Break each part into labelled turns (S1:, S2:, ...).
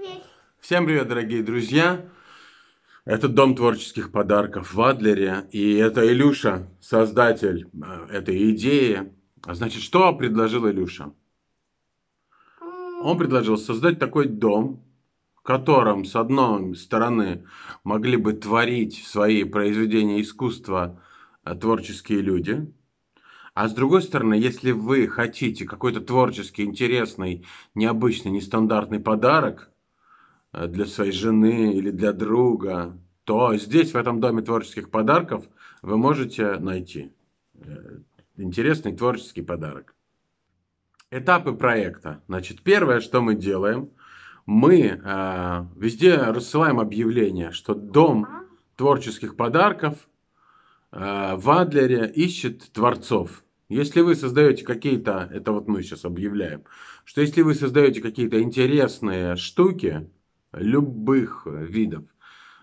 S1: Привет. Всем привет, дорогие друзья. Это Дом творческих подарков в Адлере. И это Илюша, создатель э, этой идеи. А значит, что предложил Илюша? Он предложил создать такой дом, в котором, с одной стороны, могли бы творить свои произведения искусства э, творческие люди, а с другой стороны, если вы хотите какой-то творческий, интересный, необычный, нестандартный подарок, Э, для своей жены или для друга, то здесь, в этом доме творческих подарков, вы можете найти э, интересный творческий подарок. Этапы проекта. Значит, первое, что мы делаем, мы э, везде рассылаем объявление, что дом творческих подарков э, в Адлере ищет творцов. Если вы создаете какие-то, это вот мы сейчас объявляем, что если вы создаете какие-то интересные штуки, любых видов.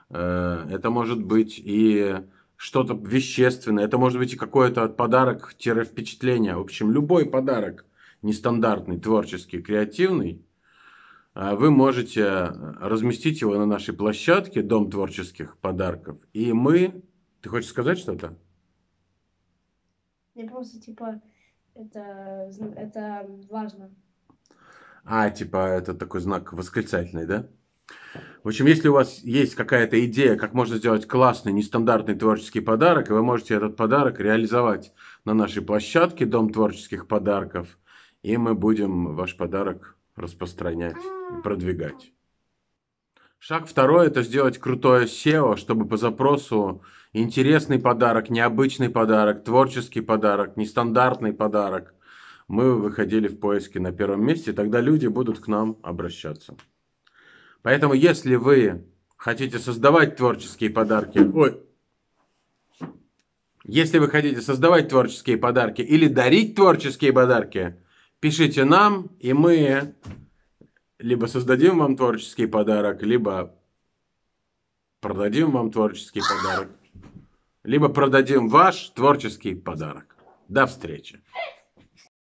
S1: Э, это может быть и что-то вещественное, это может быть и какой-то подарок-впечатление. В общем, любой подарок нестандартный, творческий, креативный, э, вы можете разместить его на нашей площадке «Дом творческих подарков». И мы... Ты хочешь сказать что-то? Я просто, типа, это, это важно. А, типа, это такой знак восклицательный, да? В общем, если у вас есть какая-то идея, как можно сделать классный, нестандартный творческий подарок, и вы можете этот подарок реализовать на нашей площадке «Дом творческих подарков», и мы будем ваш подарок распространять продвигать. Шаг второй – это сделать крутое SEO, чтобы по запросу интересный подарок, необычный подарок, творческий подарок, нестандартный подарок мы выходили в поиски на первом месте, тогда люди будут к нам обращаться. Поэтому, если вы хотите создавать творческие подарки, ой, если вы хотите создавать творческие подарки или дарить творческие подарки, пишите нам, и мы либо создадим вам творческий подарок, либо продадим вам творческий подарок, либо продадим ваш творческий подарок. До встречи!